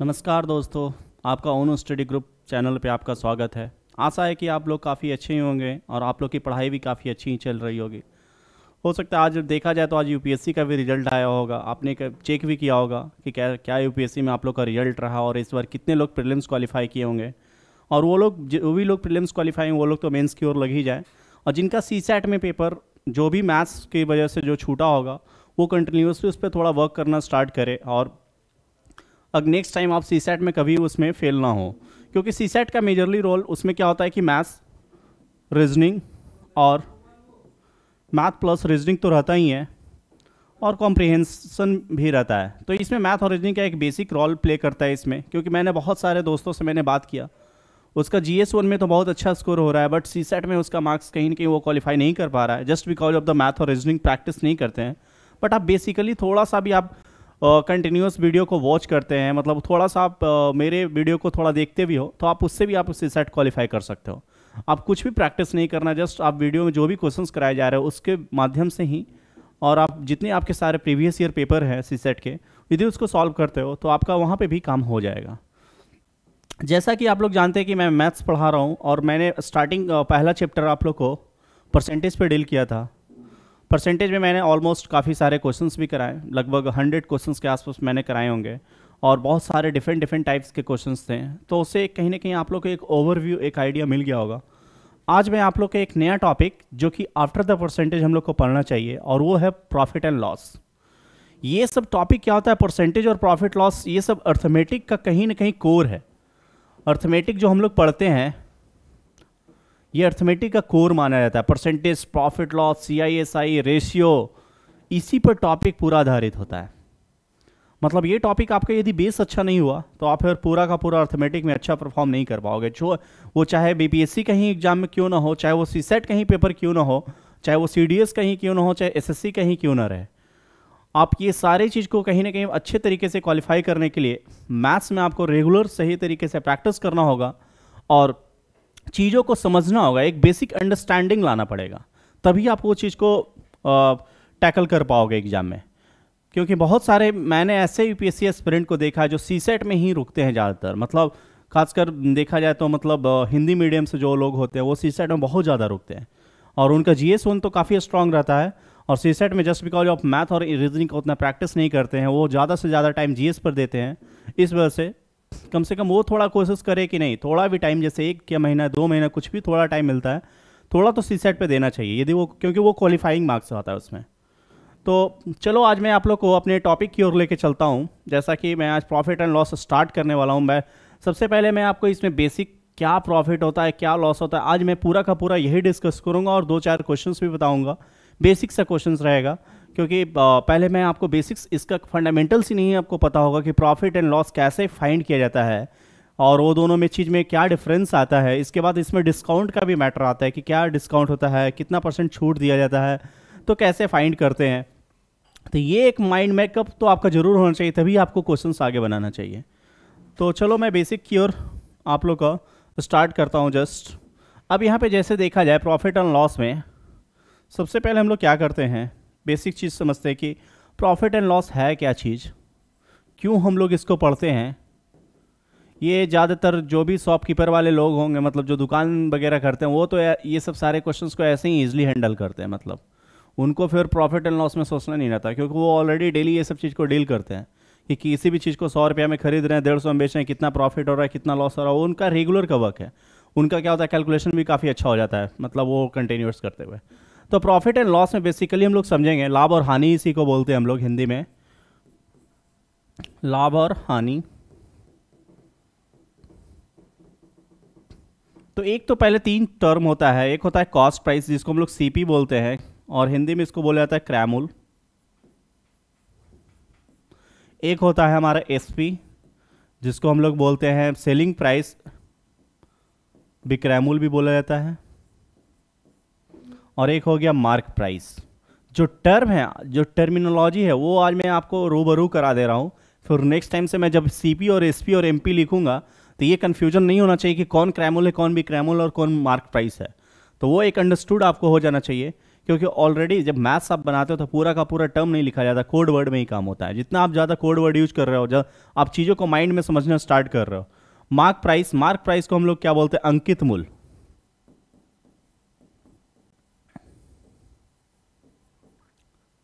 नमस्कार दोस्तों आपका ओनो स्टडी ग्रुप चैनल पे आपका स्वागत है आशा है कि आप लोग काफ़ी अच्छे ही होंगे और आप लोग की पढ़ाई भी काफ़ी अच्छी ही चल रही होगी हो सकता है आज देखा जाए तो आज यूपीएससी का भी रिजल्ट आया होगा आपने चेक भी किया होगा कि क्या क्या यू में आप लोग का रिजल्ट रहा और इस बार कितने लोग प्रिलिम्स क्वालिफाई किए होंगे और वो लोग जो भी लोग प्रिलिम्स क्वालिफाई वो लोग तो मेन्स की ओर लग ही जाए और जिनका सी में पेपर जो भी मैथ्स की वजह से जो छूटा होगा वो कंटिन्यूसली उस पर थोड़ा वर्क करना स्टार्ट करे और अब नेक्स्ट टाइम आप सी सेट में कभी उसमें फेल ना हो क्योंकि सी सेट का मेजरली रोल उसमें क्या होता है कि मैथ्स रीजनिंग और मैथ प्लस रीजनिंग तो रहता ही है और कॉम्प्रिहेंसन भी रहता है तो इसमें मैथ और रीजनिंग का एक बेसिक रोल प्ले करता है इसमें क्योंकि मैंने बहुत सारे दोस्तों से मैंने बात किया उसका जी एस वन में तो बहुत अच्छा स्कोर हो रहा है बट सी सेट में उसका मार्क्स कहीं ना कहीं वो क्वालिफाई नहीं कर पा रहा है just because of the math और रीजनिंग प्रैक्टिस नहीं करते हैं बट आप बेसिकली थोड़ा सा भी आप कंटिन्यूस वीडियो को वॉच करते हैं मतलब थोड़ा सा आप मेरे वीडियो को थोड़ा देखते भी हो तो आप उससे भी आप उससे सेट क्वालिफाई कर सकते हो आप कुछ भी प्रैक्टिस नहीं करना जस्ट आप वीडियो में जो भी क्वेश्चंस कराए जा रहे हो उसके माध्यम से ही और आप जितने आपके सारे प्रीवियस ईयर पेपर हैं सी सेट के यदि उसको सॉल्व करते हो तो आपका वहाँ पे भी काम हो जाएगा जैसा कि आप लोग जानते हैं कि मैं मैथ्स पढ़ा रहा हूँ और मैंने स्टार्टिंग पहला चैप्टर आप लोग को परसेंटेज पर डील किया था परसेंटेज में मैंने ऑलमोस्ट काफ़ी सारे क्वेश्चंस भी कराए लगभग हंड्रेड क्वेश्चंस के आसपास मैंने कराए होंगे और बहुत सारे डिफरेंट डिफरेंट टाइप्स के क्वेश्चंस थे तो उससे कहीं ना कहीं आप लोग को एक ओवरव्यू एक आइडिया मिल गया होगा आज मैं आप लोग को एक नया टॉपिक जो कि आफ्टर द परसेंटेज हम लोग को पढ़ना चाहिए और वो है प्रॉफिट एंड लॉस ये सब टॉपिक क्या होता है परसेंटेज और प्रॉफिट लॉस ये सब अर्थमेटिक का कहीं ना कहीं कोर है अर्थमेटिक जो हम लोग पढ़ते हैं ये अर्थमेटिक का कोर माना जाता है percentage profit loss C I S I ratio इसी पर टॉपिक पूरा आधारित होता है मतलब ये टॉपिक आपका यदि बेस अच्छा नहीं हुआ तो आप फिर पूरा का पूरा अर्थमेटिक में अच्छा परफॉर्म नहीं कर पाओगे जो वो चाहे बीपीएससी कहीं एग्जाम में क्यों ना हो चाहे वो सी सेट कहीं पेपर क्यों ना हो चाहे वो सी डी एस कहीं क्यों ना हो चाहे एस एस सी कहीं क्यों ना रहे आप ये सारे चीज़ को कहीं ना कहीं अच्छे तरीके से क्वालिफाई करने के लिए मैथ्स में आपको रेगुलर सही तरीके से प्रैक्टिस करना होगा और चीज़ों को समझना होगा एक बेसिक अंडरस्टैंडिंग लाना पड़ेगा तभी आप वो चीज़ को टैकल कर पाओगे एग्जाम में क्योंकि बहुत सारे मैंने ऐसे यू पी एस को देखा है जो सी सेट में ही रुकते हैं ज़्यादातर मतलब खासकर देखा जाए तो मतलब हिंदी मीडियम से जो लोग होते हैं वो सी सेट में बहुत ज़्यादा रुकते हैं और उनका जी एस वन तो काफ़ी स्ट्रांग रहता है और सी सेट में जस्ट बिकॉज ऑफ मैथ और रीजनिंग का उतना प्रैक्टिस नहीं करते हैं वो ज़्यादा से ज़्यादा टाइम जी पर देते हैं इस वजह से कम से कम वो थोड़ा कोशिश करे कि नहीं थोड़ा भी टाइम जैसे एक या महीना दो महीना कुछ भी थोड़ा टाइम मिलता है थोड़ा तो सी सेट पर देना चाहिए यदि वो क्योंकि वो क्वालिफाइंग मार्क्स आता है उसमें तो चलो आज मैं आप लोग को अपने टॉपिक की ओर लेके चलता हूँ जैसा कि मैं आज प्रॉफिट एंड लॉस स्टार्ट करने वाला हूँ मैं सबसे पहले मैं आपको इसमें बेसिक क्या प्रॉफिट होता है क्या लॉस होता है आज मैं पूरा का पूरा यही डिस्कस करूँगा और दो चार क्वेश्चंस भी बताऊँगा बेसिक सा क्वेश्चंस रहेगा क्योंकि पहले मैं आपको बेसिक्स इसका फंडामेंटल्स ही नहीं आपको पता होगा कि प्रॉफिट एंड लॉस कैसे फाइंड किया जाता है और वो दोनों में चीज़ में क्या डिफरेंस आता है इसके बाद इसमें डिस्काउंट का भी मैटर आता है कि क्या डिस्काउंट होता है कितना परसेंट छूट दिया जाता है तो कैसे फाइंड करते हैं तो ये एक माइंड मेकअप तो आपका ज़रूर होना चाहिए तभी आपको क्वेश्चन आगे बनाना चाहिए तो चलो मैं बेसिक की ओर आप लोग का स्टार्ट करता हूँ जस्ट अब यहाँ पर जैसे देखा जाए प्रॉफिट एंड लॉस में सबसे पहले हम लोग क्या करते हैं बेसिक चीज़ समझते हैं कि प्रॉफिट एंड लॉस है क्या चीज़ क्यों हम लोग इसको पढ़ते हैं ये ज़्यादातर जो भी शॉपकीपर वाले लोग होंगे मतलब जो दुकान वगैरह करते हैं वो तो ये सब सारे क्वेश्चंस को ऐसे ही ईजिली हैंडल करते हैं मतलब उनको फिर प्रॉफिट एंड लॉस में सोचना नहीं रहता क्योंकि वो ऑलरेडी डेली ये सब चीज़ को डील करते हैं कि किसी भी चीज़ को सौ रुपया में खरीद रहे हैं डेढ़ सौ में बेच रहे हैं कितना प्रॉफिट हो रहा है कितना लॉस हो रहा है वो उनका रेगुलर का वर्क है उनका क्या होता है कैलकुलेशन भी काफ़ी अच्छा हो जाता है मतलब वो कंटिन्यूस करते हुए तो प्रॉफिट एंड लॉस में बेसिकली हम लोग समझेंगे लाभ और हानि इसी को बोलते हैं हम लोग हिंदी में लाभ और हानि तो एक तो पहले तीन टर्म होता है एक होता है कॉस्ट प्राइस जिसको हम लोग सीपी बोलते हैं और हिंदी में इसको बोला जाता है क्रैमुल एक होता है हमारा एसपी जिसको हम लोग बोलते हैं सेलिंग प्राइस बिक्रैमुल भी बोला जाता है और एक हो गया मार्क प्राइस जो टर्म है जो टर्मिनोलॉजी है वो आज मैं आपको रूबरू करा दे रहा हूँ फिर नेक्स्ट टाइम से मैं जब सी और एस और एम लिखूंगा तो ये कन्फ्यूजन नहीं होना चाहिए कि कौन क्रैमोल है कौन भी क्रैमोल और कौन मार्क प्राइस है तो वो एक अंडरस्टूड आपको हो जाना चाहिए क्योंकि ऑलरेडी जब मैथ्स आप बनाते हो तो पूरा का पूरा टर्म नहीं लिखा जाता कोड वर्ड में ही काम होता है जितना आप ज़्यादा कोड वर्ड यूज कर रहे हो जब आप चीज़ों को माइंड में समझना स्टार्ट कर रहे हो मार्क प्राइस मार्क प्राइस को हम लोग क्या बोलते हैं अंकित मूल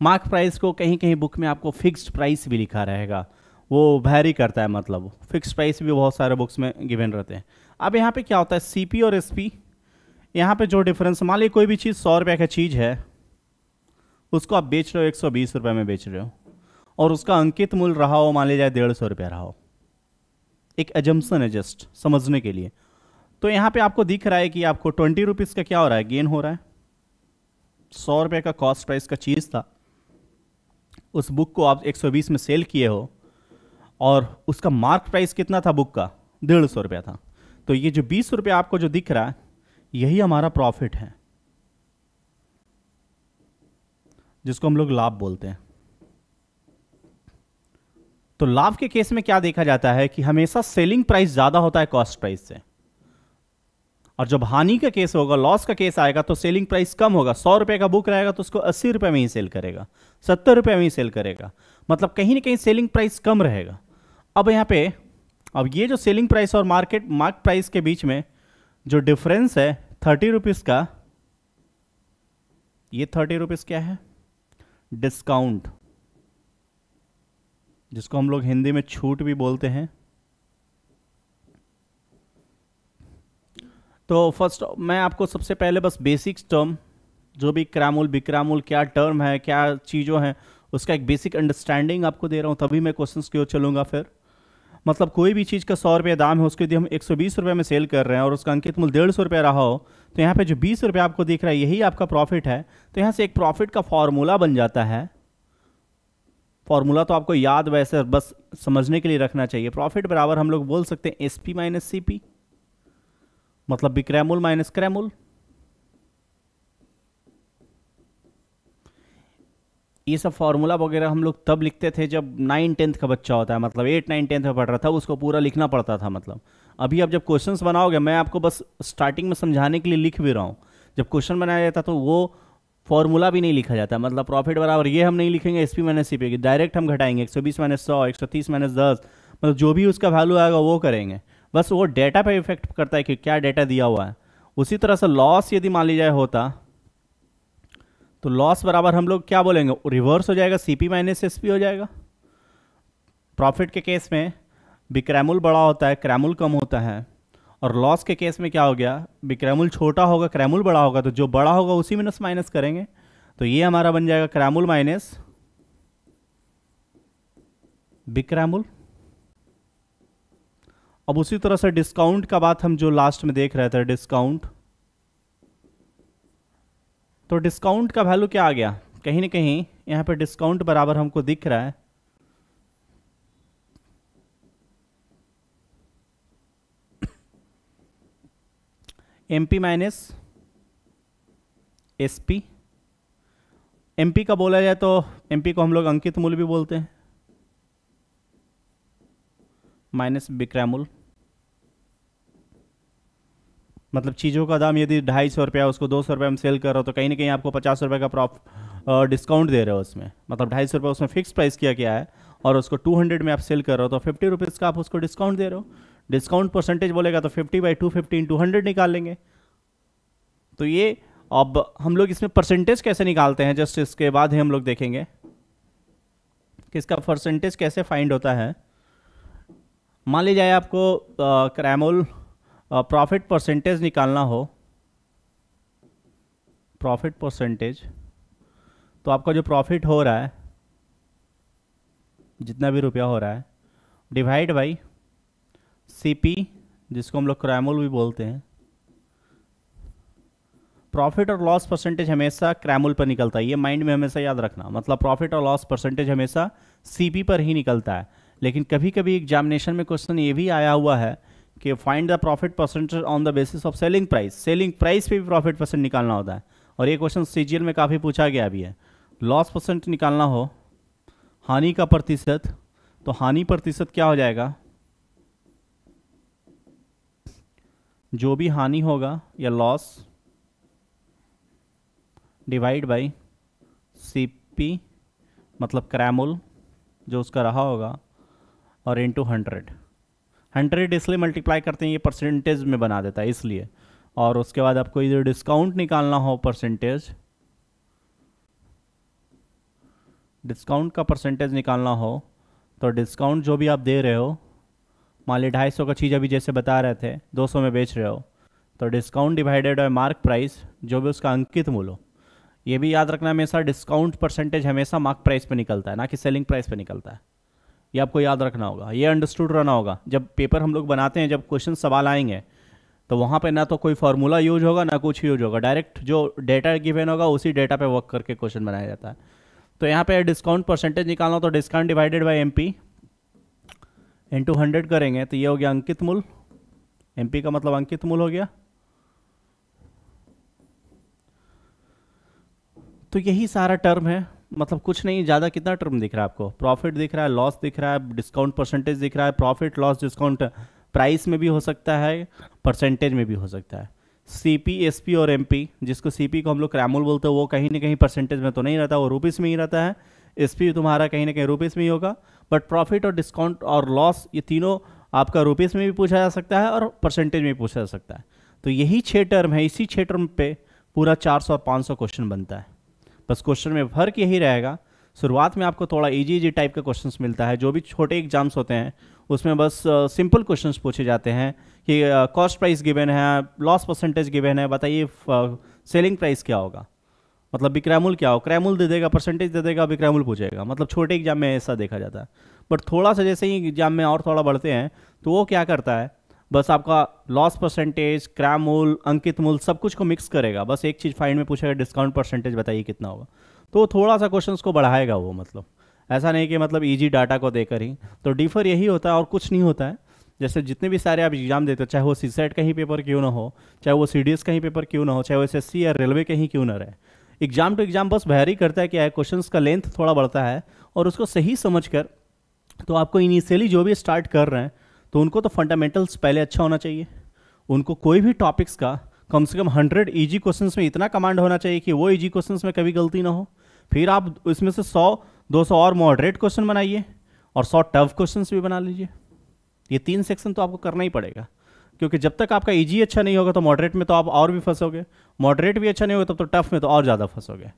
मार्क प्राइस को कहीं कहीं बुक में आपको फिक्स्ड प्राइस भी लिखा रहेगा वो वैरी करता है मतलब फिक्स प्राइस भी बहुत सारे बुक्स में गिवन रहते हैं अब यहाँ पे क्या होता है सीपी और एसपी यहाँ पर जो डिफरेंस मान लीजिए कोई भी चीज़ सौ रुपये का चीज़ है उसको आप बेच रहे हो एक सौ बीस रुपये में बेच रहे हो और उसका अंकित मूल्य रहा हो मान जाए डेढ़ सौ रुपये रहा हो एक एजम्सन है जस्ट समझने के लिए तो यहाँ पे आपको दिख रहा है कि आपको ट्वेंटी रुपीज़ का क्या हो रहा है गेन हो रहा है सौ रुपये का कॉस्ट प्राइस का चीज़ था उस बुक को आप 120 में सेल किए हो और उसका मार्क प्राइस कितना था बुक का डेढ़ सौ रुपया था तो ये जो बीस रुपया आपको जो दिख रहा है यही हमारा प्रॉफिट है जिसको हम लोग लाभ बोलते हैं तो लाभ के केस में क्या देखा जाता है कि हमेशा सेलिंग प्राइस ज़्यादा होता है कॉस्ट प्राइस से और जब हानि का केस होगा लॉस का केस आएगा तो सेलिंग प्राइस कम होगा सौ रुपये का बुक रहेगा तो उसको अस्सी रुपये में ही सेल करेगा सत्तर रुपये में ही सेल करेगा मतलब कहीं ना कहीं सेलिंग प्राइस कम रहेगा अब यहाँ पे अब ये जो सेलिंग प्राइस और मार्केट मार्क प्राइस के बीच में जो डिफरेंस है थर्टी रुपीज़ का ये थर्टी रुपीज़ क्या है डिस्काउंट जिसको हम लोग हिंदी में छूट भी बोलते हैं तो फर्स्ट मैं आपको सबसे पहले बस बेसिक्स टर्म जो भी क्रामुल बिक्रामुल क्या टर्म है क्या चीज़ों हैं उसका एक बेसिक अंडरस्टैंडिंग आपको दे रहा हूँ तभी मैं क्वेश्चन की ओर चलूँगा फिर मतलब कोई भी चीज़ का सौ रुपये दाम है उसके यदि हम एक सौ बीस रुपये में सेल कर रहे हैं और उसका अंकित मूल डेढ़ सौ रुपये रहा हो तो यहाँ पे जो बीस रुपये आपको दिख रहा है यही आपका प्रॉफिट है तो यहाँ से एक प्रॉफिट का फॉर्मूला बन जाता है फॉर्मूला तो आपको याद वैसे बस समझने के लिए रखना चाहिए प्रॉफिट बराबर हम लोग बोल सकते हैं S P minus C P मतलब बिक्रैमुल माइनस क्रैमूल ये सब फॉर्मूला वगैरह हम लोग तब लिखते थे जब नाइन टेंथ का बच्चा होता है मतलब एट नाइन टेंथ में पढ़ रहा था उसको पूरा लिखना पड़ता था मतलब अभी आप जब क्वेश्चन बनाओगे मैं आपको बस स्टार्टिंग में समझाने के लिए लिख भी रहा हूँ जब क्वेश्चन बनाया जाता तो वो फॉर्मूला भी नहीं लिखा जाता मतलब प्रॉफिट बराबर ये हम नहीं लिखेंगे S P minus C P direct हम घटाएंगे एक सौ बीस माइनस सौ मतलब जो भी उसका वैल्यू आएगा वो करेंगे बस वो डेटा पे इफेक्ट करता है कि क्या डेटा दिया हुआ है उसी तरह से लॉस यदि मान लीजिए होता तो लॉस बराबर हम लोग क्या बोलेंगे रिवर्स हो जाएगा C P minus S P हो जाएगा प्रॉफिट के केस में बिक्रैमुल बड़ा होता है क्रैमुल कम होता है और लॉस के केस में क्या हो गया बिक्रैमुल छोटा होगा क्रैमुल बड़ा होगा तो जो बड़ा होगा उसी में माइनस करेंगे तो ये हमारा बन जाएगा क्रैमुल माइनस बिक्रैमुल अब उसी तरह से डिस्काउंट का बात हम जो लास्ट में देख रहे थे डिस्काउंट तो डिस्काउंट का वैल्यू क्या आ गया कहीं ना कहीं यहां पर डिस्काउंट बराबर हमको दिख रहा है M P minus S P M P का बोला जाए तो एम पी को हम लोग अंकित मूल्य भी बोलते हैं माइनस बिक्रैमुल मतलब चीज़ों का दाम यदि ढाई सौ रुपया उसको दो सौ रुपये हम सेल कर रहे हो तो कहीं ना कहीं आपको पचास रुपये का प्रॉफ डिस्काउंट दे रहे हो उसमें मतलब ढाई सौ रुपये उसमें फिक्स प्राइस किया गया है और उसको टू हंड्रेड में आप सेल कर रहे हो तो फिफ्टी रुपीज़ का आप उसको डिस्काउंट दे रहे हो डिस्काउंट परसेंटेज बोलेगा तो fifty by two fifty to hundred निकाल लेंगे तो ये अब हम लोग इसमें परसेंटेज कैसे निकालते हैं जस्ट इसके बाद ही हम लोग देखेंगे कि इसका परसेंटेज कैसे फाइंड होता है मान लीजिए आपको क्रैमोल प्रॉफिट परसेंटेज निकालना हो प्रॉफिट परसेंटेज तो आपका जो प्रॉफिट हो रहा है जितना भी रुपया हो रहा है डिवाइड बाई सीपी जिसको हम लोग क्रैमोल भी बोलते हैं प्रॉफिट और लॉस परसेंटेज हमेशा क्रैमोल पर निकलता है ये माइंड में हमेशा याद रखना मतलब प्रॉफिट और लॉस परसेंटेज हमेशा सीपी पर ही निकलता है लेकिन कभी कभी एग्जामिनेशन में क्वेश्चन ये भी आया हुआ है कि find the profit percentage on the basis of selling price selling price पे भी प्रॉफिट परसेंट निकालना होता है और ये क्वेश्चन सी में काफ़ी पूछा गया भी है लॉस परसेंट निकालना हो हानि का प्रतिशत तो हानि प्रतिशत क्या हो जाएगा जो भी हानि होगा या loss divide by C P मतलब क्रैमुल जो उसका रहा होगा और इंटू हंड्रेड हंड्रेड इसलिए मल्टीप्लाई करते हैं ये परसेंटेज में बना देता है इसलिए और उसके बाद आपको इधर डिस्काउंट निकालना हो परसेंटेज डिस्काउंट का परसेंटेज निकालना हो तो डिस्काउंट जो भी आप दे रहे हो मान ली ढाई सौ का चीज़ अभी जैसे बता रहे थे दो सौ में बेच रहे हो तो discount divided by mark price जो भी उसका अंकित मूल हो ये भी याद रखना हमेशा डिस्काउंट परसेंटेज हमेशा मार्क प्राइस पे निकलता है ना कि सेलिंग प्राइस पे निकलता है ये आपको याद रखना होगा ये अंडरस्टूड रहना होगा जब पेपर हम लोग बनाते हैं जब क्वेश्चन सवाल आएंगे तो वहाँ पे ना तो कोई फार्मूला यूज होगा ना कुछ यूज होगा डायरेक्ट जो डेटा गिवेन होगा उसी डेटा पे वर्क करके क्वेश्चन बनाया जाता है तो यहाँ पे डिस्काउंट परसेंटेज निकालना तो discount divided by M P into hundred करेंगे तो ये हो गया अंकित मूल एम का मतलब अंकित मूल हो गया तो यही सारा टर्म है मतलब कुछ नहीं ज़्यादा कितना टर्म दिख रहा है आपको प्रॉफिट दिख रहा है लॉस दिख रहा है डिस्काउंट परसेंटेज दिख रहा है प्रॉफिट लॉस डिस्काउंट प्राइस में भी हो सकता है परसेंटेज में भी हो सकता है सी पी एस पी और एम पी जिसको सी पी को हम लोग क्रैमोल बोलते हैं वो कहीं ना कहीं परसेंटेज में तो नहीं रहता वो रुपीस में ही रहता है एस पी तुम्हारा कहीं ना कहीं रुपीस में ही होगा बट प्रॉफिट और डिस्काउंट और लॉस ये तीनों आपका रुपीस में भी पूछा जा सकता है और परसेंटेज में भी पूछा जा सकता है तो यही छः टर्म है इसी छः टर्म पे पूरा 400 और 500 क्वेश्चन बनता है बस क्वेश्चन में फर्क यही रहेगा शुरुआत में आपको थोड़ा इजी इजी टाइप का क्वेश्चंस मिलता है जो भी छोटे एग्जाम्स होते हैं उसमें बस सिंपल क्वेश्चंस पूछे जाते हैं कि कॉस्ट प्राइस गिवन है लॉस परसेंटेज गिवन है बताइए सेलिंग प्राइस क्या होगा मतलब विक्रय क्या हो क्रैमूल दे देगा परसेंटेज दे देगा विक्रय पूछेगा मतलब छोटे एग्जाम में ऐसा देखा जाता है बट थोड़ा सा जैसे ही एग्जाम में और थोड़ा बढ़ते हैं तो वो क्या करता है बस आपका लॉस परसेंटेज क्रैम मूल अंकित मूल सब कुछ को मिक्स करेगा बस एक चीज़ फाइंड में पूछेगा डिस्काउंट परसेंटेज बताइए कितना होगा तो थोड़ा सा क्वेश्चन को बढ़ाएगा वो मतलब ऐसा नहीं कि मतलब ईजी डाटा को देकर ही तो डिफर यही होता है और कुछ नहीं होता है जैसे जितने भी सारे आप एग्जाम देते हो चाहे वो सी सेट का ही पेपर क्यों ना हो चाहे वो सी डी एस का ही पेपर क्यों ना हो चाहे वो एस एस सी या रेलवे के ही क्यों ना रहे एग्जाम टू एग्जाम बस ही करता है क्या है क्वेश्चन का लेंथ थोड़ा बढ़ता है और उसको सही समझ कर तो आपको इनिशियली जो भी स्टार्ट कर रहे हैं तो उनको तो फंडामेंटल्स पहले अच्छा होना चाहिए उनको कोई भी टॉपिक्स का कम से कम हंड्रेड ईजी क्वेश्चन में इतना कमांड होना चाहिए कि वो ईजी क्वेश्चन में कभी गलती ना हो फिर आप इसमें से सौ दो सौ और मॉडरेट क्वेश्चन बनाइए और सौ टफ क्वेश्चन भी बना लीजिए ये तीन सेक्शन तो आपको करना ही पड़ेगा क्योंकि जब तक आपका ईजी अच्छा नहीं होगा तो मॉडरेट में तो आप और भी फंसोगे मॉडरेट भी अच्छा नहीं होगा तब तो टफ में तो और ज़्यादा फंसोगे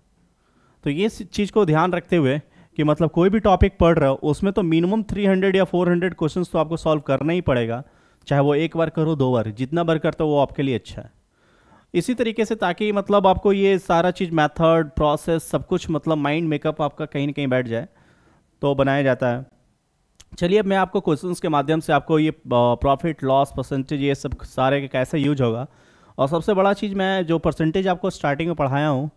तो ये चीज़ को ध्यान रखते हुए कि मतलब कोई भी टॉपिक पढ़ रहे हो उसमें तो मिनिमम 300 या 400 क्वेश्चंस तो आपको सॉल्व करना ही पड़ेगा चाहे वो एक बार करो दो बार जितना बार करते हो वो आपके लिए अच्छा है इसी तरीके से ताकि मतलब आपको ये सारा चीज़ मैथड प्रोसेस सब कुछ मतलब माइंड मेकअप आपका कहीं ना कहीं बैठ जाए तो बनाया जाता है चलिए अब मैं आपको क्वेश्चंस के माध्यम से आपको ये प्रॉफिट लॉस परसेंटेज ये सब सारे के कैसे यूज होगा और सबसे बड़ा चीज़ मैं जो परसेंटेज आपको स्टार्टिंग में पढ़ाया हूँ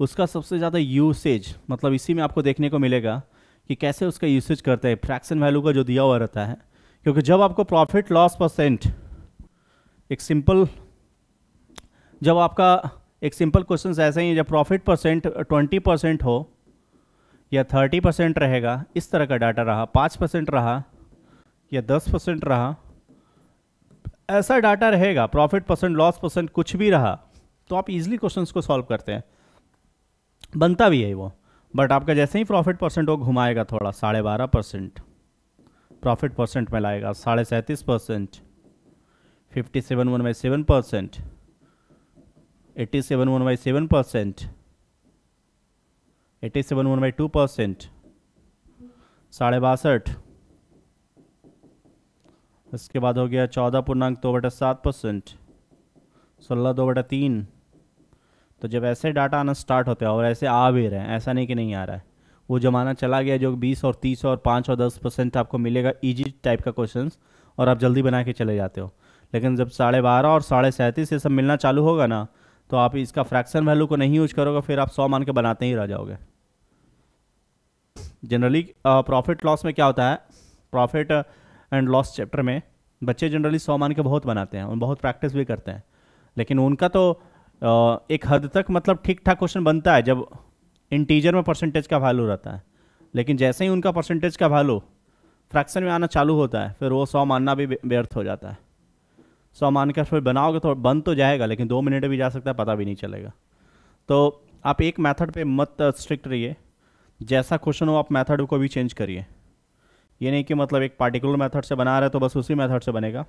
उसका सबसे ज़्यादा यूसेज मतलब इसी में आपको देखने को मिलेगा कि कैसे उसका यूसेज करते हैं फ्रैक्शन वैल्यू का जो दिया हुआ रहता है क्योंकि जब आपको प्रॉफिट लॉस परसेंट एक सिंपल जब आपका एक सिंपल क्वेश्चन ऐसे ही जब प्रॉफिट परसेंट ट्वेंटी परसेंट हो या थर्टी परसेंट रहेगा इस तरह का डाटा रहा पाँच परसेंट रहा या दस परसेंट रहा ऐसा डाटा रहेगा प्रॉफिट परसेंट लॉस परसेंट कुछ भी रहा तो आप इजीली क्वेश्चंस को सॉल्व करते हैं बनता भी है वो बट आपका जैसे ही प्रॉफिट परसेंट वो घुमाएगा थोड़ा साढ़े बारह परसेंट प्रॉफिट परसेंट में लाएगा साढ़े सैंतीस percent fifty seven one by seven percent eighty seven one by seven percent eighty seven one by two percent साढ़े बासठ इसके बाद हो गया चौदह पूर्णांक दो बटा सात परसेंट सोलह दो बटा तीन तो जब ऐसे डाटा आना स्टार्ट होते हैं और ऐसे आ भी रहे हैं ऐसा नहीं कि नहीं आ रहा है वो ज़माना चला गया जो बीस और तीस और पाँच और दस परसेंट आपको मिलेगा ईजी टाइप का क्वेश्चन और आप जल्दी बना के चले जाते हो लेकिन जब साढ़े बारह और साढ़े सैंतीस ये सब मिलना चालू होगा ना तो आप इसका फ्रैक्शन वैल्यू को नहीं यूज करोगे फिर आप सौ मान के बनाते ही रह जाओगे जनरली प्रॉफिट लॉस में क्या होता है प्रॉफिट एंड लॉस चैप्टर में बच्चे जनरली सौ मान के बहुत बनाते हैं और बहुत प्रैक्टिस भी करते हैं लेकिन उनका तो एक हद तक मतलब ठीक ठाक क्वेश्चन बनता है जब इंटीजर में परसेंटेज का वैल्यू रहता है लेकिन जैसे ही उनका परसेंटेज का वैल्यू फ्रैक्शन में आना चालू होता है फिर वो सौ मानना भी व्यर्थ हो जाता है सौ मान कर फिर बनाओगे तो बन तो जाएगा लेकिन दो मिनट भी जा सकता है पता भी नहीं चलेगा तो आप एक मेथड पे मत स्ट्रिक्ट रहिए जैसा क्वेश्चन हो आप मेथड को भी चेंज करिए ये नहीं कि मतलब एक पार्टिकुलर मेथड से बना रहे तो बस उसी मेथड से बनेगा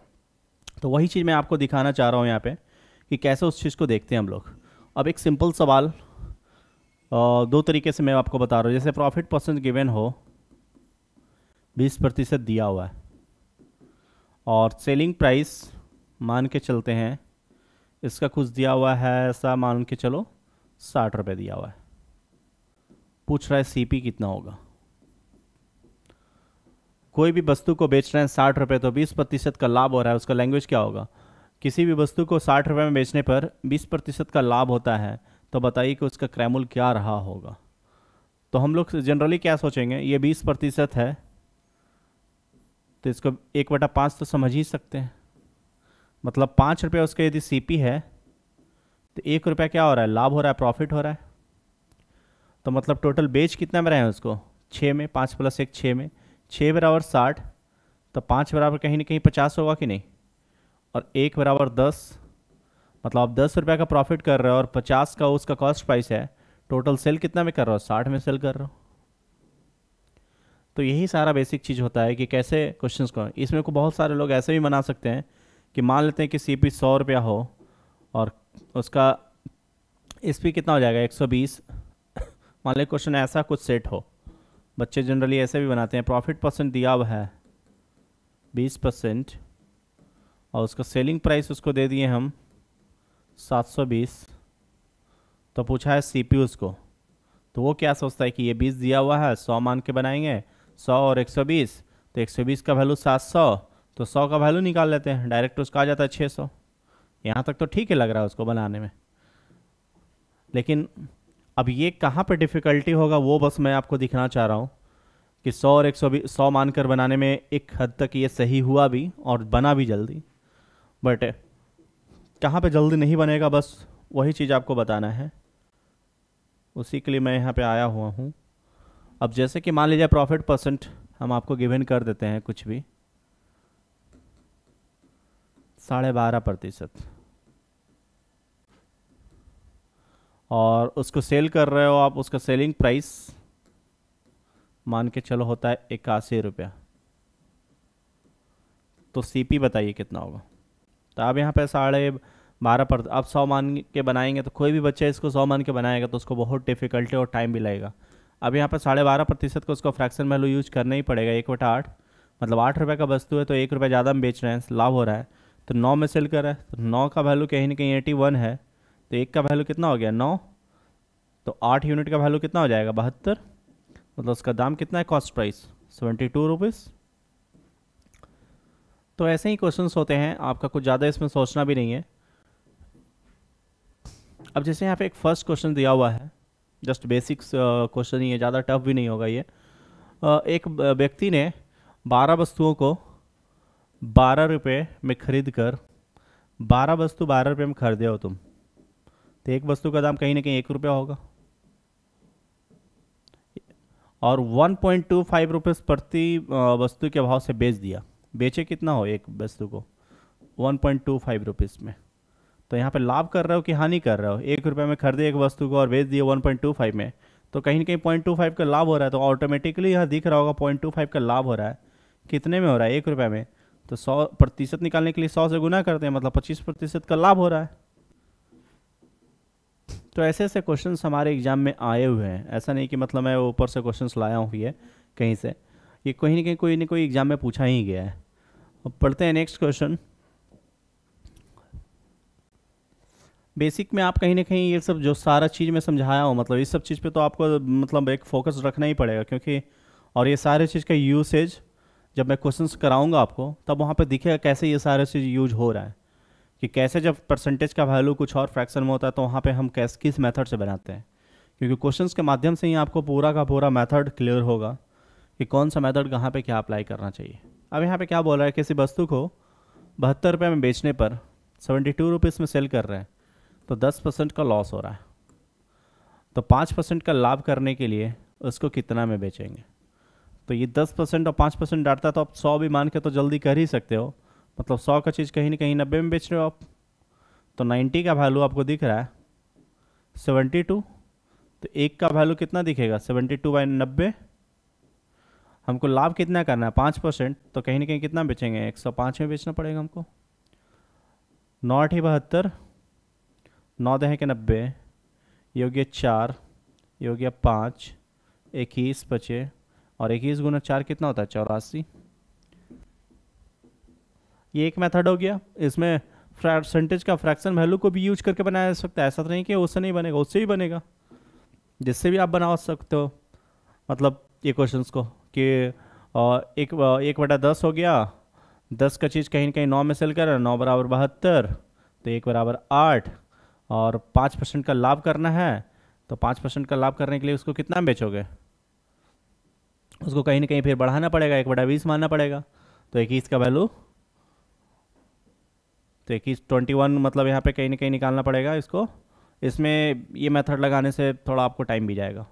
तो वही चीज़ मैं आपको दिखाना चाह रहा हूँ यहाँ पे कि कैसे उस चीज़ को देखते हैं हम लोग अब एक सिंपल सवाल दो तरीके से मैं आपको बता रहा हूँ जैसे प्रॉफिट परसेंट गिवन हो बीस प्रतिशत दिया हुआ है और सेलिंग प्राइस मान के चलते हैं इसका कुछ दिया हुआ है ऐसा मान के चलो साठ रुपये दिया हुआ है पूछ रहा है सीपी कितना होगा कोई भी वस्तु को बेच रहे हैं साठ रुपये तो बीस प्रतिशत का लाभ हो रहा है उसका लैंग्वेज क्या होगा किसी भी वस्तु को साठ रुपये में बेचने पर बीस प्रतिशत का लाभ होता है तो बताइए कि उसका क्रैमूल क्या रहा होगा तो हम लोग जनरली क्या सोचेंगे ये बीस प्रतिशत है तो इसको एक बटा पाँच तो समझ ही सकते हैं मतलब पाँच रुपये उसका यदि सी पी है तो एक रुपया क्या हो रहा है लाभ हो रहा है प्रॉफिट हो रहा है तो मतलब टोटल बेच कितना में रहे हैं उसको छः में पाँच प्लस एक छः में छः बराबर साठ तो पाँच बराबर कहीं ना कहीं पचास होगा कि नहीं और एक बराबर दस मतलब आप दस रुपये का प्रॉफिट कर रहे हो और पचास का उसका कॉस्ट प्राइस है टोटल सेल कितना में कर रहा हो साठ में सेल कर रहा हो तो यही सारा बेसिक चीज़ होता है कि कैसे क्वेश्चंस को इसमें को बहुत सारे लोग ऐसे भी बना सकते हैं कि मान लेते हैं कि सी पी सौ रुपया हो और उसका एस पी कितना हो जाएगा एक सौ बीस मान लें क्वेश्चन ऐसा कुछ सेट हो बच्चे जनरली ऐसे भी बनाते हैं प्रॉफिट परसेंट दिया हुआ है बीस परसेंट और उसका सेलिंग प्राइस उसको दे दिए हम 720 तो पूछा है सी पी उसको तो वो क्या सोचता है कि ये 20 दिया हुआ है 100 मान के बनाएंगे 100 और 120 तो 120 का वैल्यू 700 तो 100 का वैल्यू निकाल लेते हैं डायरेक्ट उसका आ जाता है 600 सौ यहाँ तक तो ठीक ही लग रहा है उसको बनाने में लेकिन अब ये कहाँ पर डिफ़िकल्टी होगा वो बस मैं आपको दिखना चाह रहा हूँ कि 100 और 120 100 मानकर बनाने में एक हद तक ये सही हुआ भी और बना भी जल्दी बट कहाँ पे जल्दी नहीं बनेगा बस वही चीज़ आपको बताना है उसी के लिए मैं यहाँ पे आया हुआ हूँ अब जैसे कि मान लीजिए प्रॉफिट परसेंट हम आपको गिवेन कर देते हैं कुछ भी साढ़े बारह प्रतिशत और उसको सेल कर रहे हो आप उसका सेलिंग प्राइस मान के चलो होता है इक्यासी रुपया तो सीपी बताइए कितना होगा तो आप यहाँ पर साढ़े बारह पर आप सौ मान के बनाएंगे तो कोई भी बच्चा इसको सौ मान के बनाएगा तो उसको बहुत डिफिकल्टी और टाइम भी लगेगा अब यहाँ पर साढ़े बारह प्रतिशत को उसको फ्रैक्शन वैल्यू यूज करना ही पड़ेगा एक बटा आठ मतलब आठ रुपये का वस्तु है तो एक रुपये ज़्यादा हम बेच रहे हैं लाभ हो रहा है तो नौ में सेल कर रहा है तो नौ का वैल्यू कहीं ना कहीं एटी वन है तो एक का वैल्यू कितना हो गया नौ तो आठ यूनिट का वैल्यू कितना हो जाएगा बहत्तर मतलब उसका दाम कितना है cost price seventy two rupees तो ऐसे ही क्वेश्चंस होते हैं आपका कुछ ज़्यादा इसमें सोचना भी नहीं है अब जैसे यहाँ पे एक फ़र्स्ट क्वेश्चन दिया हुआ है जस्ट बेसिक्स क्वेश्चन ही है ज़्यादा टफ भी नहीं होगा ये एक व्यक्ति ने बारह वस्तुओं को बारह रुपये में ख़रीद कर बारह वस्तु बारह रुपये में खरीदे हो तुम तो एक वस्तु का दाम कहीं ना कहीं एक रुपया होगा और 1.25 पॉइंट टू फाइव प्रति वस्तु के भाव से बेच दिया बेचे कितना हो एक वस्तु को one point two five rupees में तो यहाँ पे लाभ कर रहे हो कि हानि कर रहे हो एक रुपये में खरीदे एक वस्तु को और बेच दिए वन पॉइंट टू फाइव में तो कहीं ना कहीं पॉइंट टू फाइव का लाभ हो रहा है तो ऑटोमेटिकली यहाँ दिख रहा होगा पॉइंट टू फाइव का लाभ हो रहा है कितने में हो रहा है एक रुपये में तो सौ प्रतिशत निकालने के लिए सौ से गुना करते हैं मतलब पच्चीस प्रतिशत का लाभ हो रहा है तो ऐसे ऐसे क्वेश्चन हमारे एग्जाम में आए हुए हैं ऐसा नहीं कि मतलब मैं ऊपर से क्वेश्चन लाया हूँ ये कहीं से ये कहीं ना कहीं कोई ना कोई एग्जाम में पूछा ही गया है अब पढ़ते हैं नेक्स्ट क्वेश्चन बेसिक में आप कहीं ना कहीं ये सब जो सारा चीज़ मैं समझाया हूँ मतलब इस सब चीज़ पे तो आपको मतलब एक फोकस रखना ही पड़ेगा क्योंकि और ये सारे चीज़ का यूसेज जब मैं क्वेश्चंस कराऊंगा आपको तब वहाँ पे दिखेगा कैसे ये सारे चीज़ यूज हो रहा है कि कैसे जब परसेंटेज का वैल्यू कुछ और फ्रैक्शन में होता है तो वहाँ पर हम कैस किस मैथड से बनाते हैं क्योंकि क्वेश्चन के माध्यम से ही आपको पूरा का पूरा मैथड क्लियर होगा कि कौन सा मैथड कहाँ पर क्या अप्लाई करना चाहिए अब यहाँ पे क्या बोल रहा है किसी वस्तु को बहत्तर रुपये में बेचने पर सेवेंटी टू रुपीज़ में सेल कर रहे हैं तो दस परसेंट का लॉस हो रहा है तो पाँच परसेंट का लाभ करने के लिए उसको कितना में बेचेंगे तो ये दस परसेंट और पाँच परसेंट डाटता तो आप सौ भी मान के तो जल्दी कर ही सकते हो मतलब सौ का चीज़ कहीं ना कहीं नब्बे में बेच रहे हो आप तो नाइन्टी का वैल्यू आपको दिख रहा है सेवेंटी टू तो एक का वैल्यू कितना दिखेगा सेवेंटी टू बाई नब्बे हमको लाभ कितना करना है पाँच परसेंट तो कहीं ना कहीं कितना बेचेंगे एक सौ पाँच में बेचना पड़ेगा हमको नौ अठी बहत्तर नौ दहें के नब्बे योग्य चार योग्य पाँच इक्कीस बचे और इक्कीस गुना चार कितना होता है चौरासी ये एक मेथड हो गया इसमें परसेंटेज का फ्रैक्शन वैल्यू को भी यूज करके बनाया जा सकता है ऐसा तो नहीं कि उससे नहीं बनेगा उससे ही बनेगा जिससे भी आप बना सकते हो मतलब ये क्वेश्चंस को कि एक एक बटा दस हो गया दस का चीज़ कहीं ना कहीं नौ में सेल कर नौ बराबर बहत्तर तो एक बराबर आठ और पाँच परसेंट का लाभ करना है तो पाँच परसेंट का लाभ करने के लिए उसको कितना बेचोगे उसको कहीं ना कहीं फिर बढ़ाना पड़ेगा एक बटा बीस मानना पड़ेगा तो इक्कीस का वैल्यू तो इक्कीस ट्वेंटी वन मतलब यहाँ पे कहीं ना कहीं निकालना पड़ेगा इसको इसमें ये मेथड लगाने से थोड़ा आपको टाइम भी जाएगा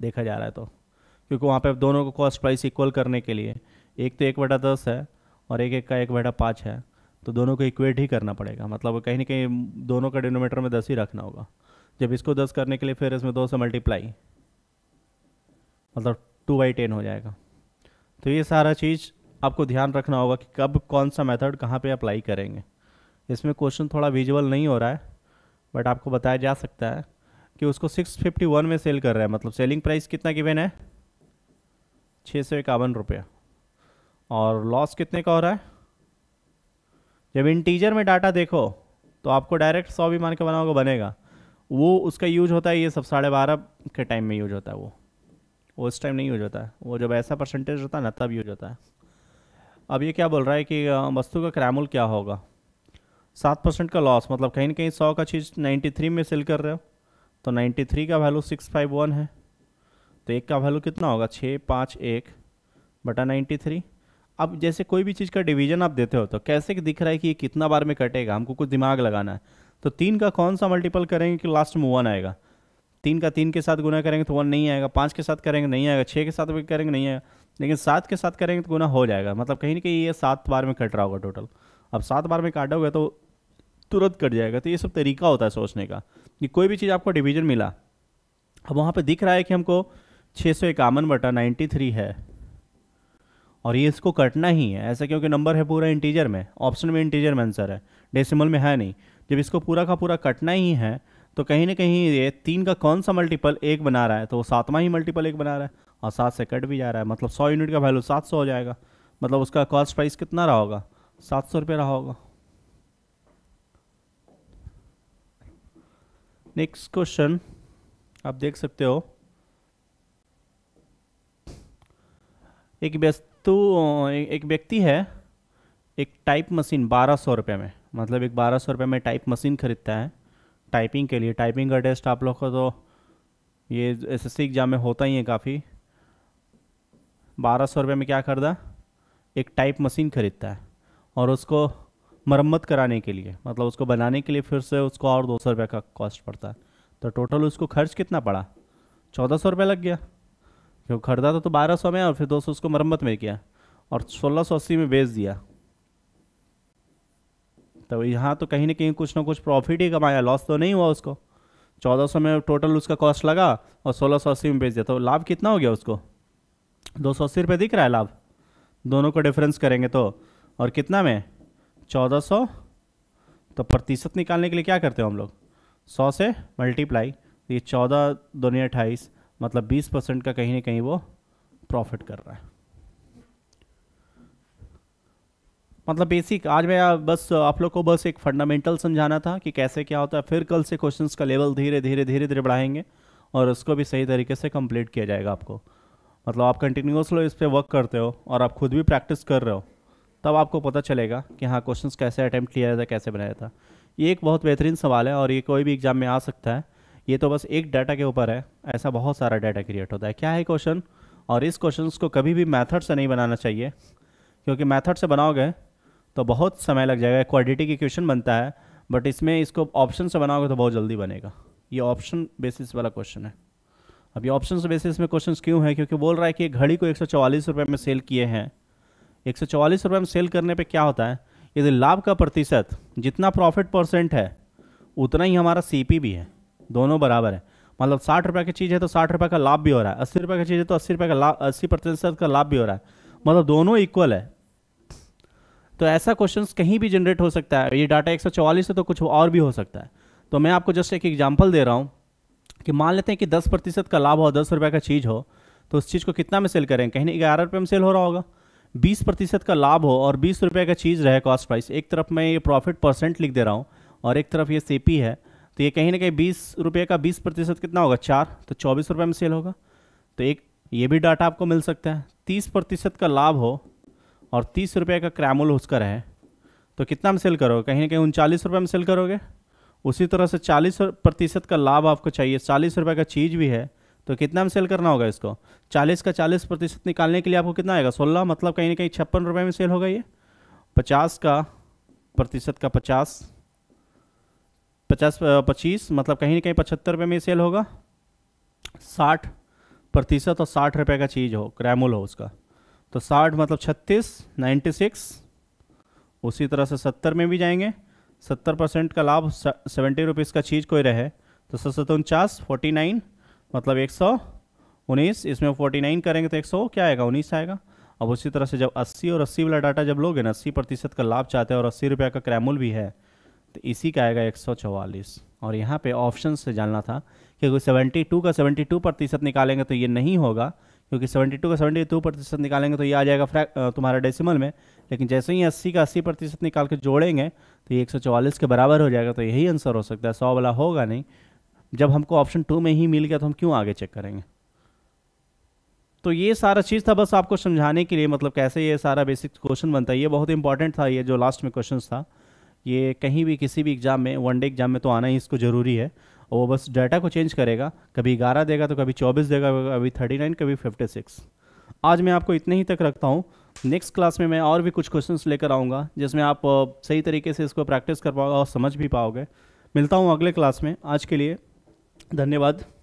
देखा जा रहा है तो क्योंकि वहाँ पे दोनों को कॉस्ट प्राइस इक्वल करने के लिए एक तो एक बटा दस है और एक एक का एक बटा पाँच है तो दोनों को इक्वेट ही करना पड़ेगा मतलब कहीं ना कहीं दोनों का डिनोमीटर में दस ही रखना होगा जब इसको दस करने के लिए फिर इसमें दो से मल्टीप्लाई मतलब टू बाई टेन हो जाएगा तो ये सारा चीज़ आपको ध्यान रखना होगा कि कब कौन सा मेथड कहाँ पे अप्लाई करेंगे इसमें क्वेश्चन थोड़ा विजुअल नहीं हो रहा है बट आपको बताया जा सकता है कि उसको 651 में सेल कर रहा मतलब है मतलब सेलिंग प्राइस कितना गिवेन है छः सौ इक्यावन रुपये और लॉस कितने का हो रहा है जब इंटीजर में डाटा देखो तो आपको डायरेक्ट सौ भी मान के बनाओगे बनेगा वो उसका यूज होता है ये सब साढ़े बारह के टाइम में यूज होता है वो वो उस टाइम नहीं यूज होता है वो जब ऐसा परसेंटेज होता है ना तब यूज होता है अब ये क्या बोल रहा है कि वस्तु का क्रैमुल क्या होगा सात परसेंट का लॉस मतलब कहीं ना कहीं सौ का चीज़ नाइन्टी थ्री में सेल कर रहे हो तो नाइन्टी थ्री का वैल्यू सिक्स फाइव वन है तो एक का वैल्यू कितना होगा छः पाँच एक बटा नाइन्टी थ्री अब जैसे कोई भी चीज़ का डिवीजन आप देते हो तो कैसे दिख रहा है कि ये कितना बार में कटेगा हमको कुछ दिमाग लगाना है तो तीन का कौन सा मल्टीपल करेंगे कि लास्ट में वन आएगा तीन का तीन के साथ गुना करेंगे तो वन नहीं आएगा पाँच के साथ करेंगे नहीं आएगा छः के साथ भी करेंगे नहीं आएगा लेकिन सात के साथ करेंगे तो गुना हो जाएगा मतलब कहीं ना कहीं ये सात बार में कट रहा होगा टोटल अब सात बार में काटोगे तो तुरंत कट जाएगा तो ये सब तरीका होता है सोचने का कि कोई भी चीज़ आपको डिवीजन मिला अब वहाँ पर दिख रहा है कि हमको छः सौ इक्यावन बटा नाइन्टी थ्री है और ये इसको कटना ही है ऐसा क्योंकि नंबर है पूरा इंटीजर में ऑप्शन में इंटीजर में आंसर है डेसिमल में है नहीं जब इसको पूरा का पूरा कटना ही है तो कहीं ना कहीं ये तीन का कौन सा मल्टीपल एक बना रहा है तो वो सातवां ही मल्टीपल एक बना रहा है और सात से कट भी जा रहा है मतलब सौ यूनिट का वैल्यू सात सौ हो जाएगा मतलब उसका कॉस्ट प्राइस कितना रहा होगा सात सौ रुपये रहा होगा नेक्स्ट क्वेश्चन आप देख सकते हो एक वस्तु एक व्यक्ति है एक टाइप मशीन बारह सौ रुपये में मतलब एक बारह सौ रुपये में टाइप मशीन खरीदता है टाइपिंग के लिए टाइपिंग का टेस्ट आप लोग को तो ये एसएससी एग्ज़ाम में होता ही है काफ़ी बारह सौ रुपये में क्या खरीदा एक टाइप मशीन खरीदता है और उसको मरम्मत कराने के लिए मतलब उसको बनाने के लिए फिर से उसको और दो सौ रुपये का कॉस्ट पड़ता है तो टोटल उसको खर्च कितना पड़ा चौदह सौ रुपये लग गया क्योंकि खरीदा था तो बारह सौ में और फिर दो सौ उसको मरम्मत में किया और सोलह सौ अस्सी में बेच दिया तो यहाँ तो कहीं ना कहीं कुछ ना कुछ प्रॉफिट ही कमाया लॉस तो नहीं हुआ उसको चौदह सौ में टोटल उसका कॉस्ट लगा और सोलह सौ अस्सी में बेच दिया तो लाभ कितना हो गया उसको दो सौ अस्सी रुपये दिख रहा है लाभ दोनों को डिफरेंस करेंगे तो और कितना में चौदह सौ तो प्रतिशत निकालने के लिए क्या करते हो हम लोग सौ से मल्टीप्लाई तो ये चौदह दो अट्ठाईस मतलब 20 परसेंट का कहीं ना कहीं वो प्रॉफिट कर रहा है मतलब बेसिक आज मैं बस आप लोग को बस एक फंडामेंटल समझाना था कि कैसे क्या होता है फिर कल से क्वेश्चंस का लेवल धीरे धीरे धीरे धीरे बढ़ाएंगे और उसको भी सही तरीके से कंप्लीट किया जाएगा आपको मतलब आप कंटिन्यूस इस पर वर्क करते हो और आप खुद भी प्रैक्टिस कर रहे हो तब आपको पता चलेगा कि हाँ क्वेश्चन कैसे अटैम्प्ट किया जाता है कैसे बनाया था ये एक बहुत बेहतरीन सवाल है और ये कोई भी एग्ज़ाम में आ सकता है ये तो बस एक डाटा के ऊपर है ऐसा बहुत सारा डाटा क्रिएट होता है क्या है क्वेश्चन और इस क्वेश्चन को कभी भी मैथड से नहीं बनाना चाहिए क्योंकि मैथड से बनाओगे तो बहुत समय लग जाएगा क्वालिटी की क्वेश्चन बनता है बट इसमें इसको ऑप्शन से बनाओगे तो बहुत जल्दी बनेगा ये ऑप्शन बेसिस वाला क्वेश्चन है अब ये ऑप्शन बेसिस में क्वेश्चन क्यों है क्योंकि बोल रहा है कि घड़ी को एक रुपए में सेल किए हैं एक रुपए में सेल करने पर क्या होता है यदि लाभ का प्रतिशत जितना प्रॉफिट परसेंट है उतना ही हमारा सीपी भी है दोनों बराबर है मतलब साठ रुपये की चीज़ है तो साठ रुपये का लाभ भी हो रहा है अस्सी रुपये की चीज़ है तो अस्सी रुपये का लाभ अस्सी प्रतिशत का लाभ भी हो रहा है मतलब दोनों इक्वल है तो ऐसा क्वेश्चन कहीं भी जनरेट हो सकता है ये डाटा एक से तो कुछ और भी हो सकता है तो मैं आपको जस्ट एक एग्जाम्पल दे रहा हूँ कि मान लेते हैं कि दस प्रतिशत का लाभ हो दस रुपये का चीज़ हो तो उस चीज़ को कितना में सेल करें कहीं नहीं ग्यारह रुपये में सेल हो रहा होगा बीस प्रतिशत का लाभ हो और बीस रुपये का चीज़ रहे कॉस्ट प्राइस एक तरफ मैं ये प्रॉफिट परसेंट लिख दे रहा हूँ और एक तरफ ये सी है तो ये कहीं ना कहीं बीस रुपये का बीस प्रतिशत कितना होगा चार तो चौबीस रुपये में सेल होगा तो एक ये भी डाटा आपको मिल सकता है तीस प्रतिशत का लाभ हो और तीस रुपये का क्रैमुल उसका रहे तो कितना में सेल करोगे कहीं ना कहीं उनचालीस रुपये में सेल करोगे उसी तरह से चालीस प्रतिशत का लाभ आपको चाहिए चालीस रुपये का चीज़ भी है तो कितना में सेल करना होगा इसको चालीस का चालीस प्रतिशत निकालने के लिए आपको कितना आएगा सोलह मतलब कहीं ना कहीं छप्पन रुपये में सेल होगा ये पचास का प्रतिशत का पचास पचास पच्चीस मतलब कहीं ना कहीं पचहत्तर रुपये में सेल होगा साठ प्रतिशत और साठ रुपये का चीज़ हो क्रैमुल हो उसका तो साठ मतलब छत्तीस नाइन्टी सिक्स उसी तरह से सत्तर में भी जाएंगे सत्तर परसेंट का लाभ सेवेंटी रुपीज़ का चीज़ कोई रहे तो सत उनचास फोर्टी नाइन मतलब एक सौ उन्नीस इसमें फोर्टी नाइन करेंगे तो एक सौ क्या आएगा उन्नीस आएगा अब उसी तरह से जब अस्सी और अस्सी वाला डाटा जब लोगे ना अस्सी प्रतिशत का लाभ चाहते हैं और अस्सी रुपये का क्रैमुल भी है तो इसी का आएगा 144 और यहाँ पे ऑप्शन से जानना था कि अगर 72 का 72 प्रतिशत निकालेंगे तो ये नहीं होगा क्योंकि 72 का 72 प्रतिशत निकालेंगे तो ये आ जाएगा तुम्हारा डेसिमल में लेकिन जैसे ही 80 का 80 प्रतिशत निकाल के जोड़ेंगे तो ये 144 के बराबर हो जाएगा तो यही आंसर हो सकता है सौ वाला होगा नहीं जब हमको ऑप्शन टू में ही मिल गया तो हम क्यों आगे चेक करेंगे तो ये सारा चीज़ था बस आपको समझाने के लिए मतलब कैसे ये सारा बेसिक क्वेश्चन बनता है ये बहुत इंपॉर्टेंट था ये जो लास्ट में क्वेश्चन था ये कहीं भी किसी भी एग्ज़ाम में वन डे एग्ज़ाम में तो आना ही इसको ज़रूरी है वो बस डाटा को चेंज करेगा कभी ग्यारह देगा तो कभी चौबीस देगा कभी थर्टी नाइन कभी फिफ्टी सिक्स आज मैं आपको इतने ही तक रखता हूँ नेक्स्ट क्लास में मैं और भी कुछ क्वेश्चंस लेकर आऊँगा जिसमें आप सही तरीके से इसको प्रैक्टिस कर पाओगे और समझ भी पाओगे मिलता हूँ अगले क्लास में आज के लिए धन्यवाद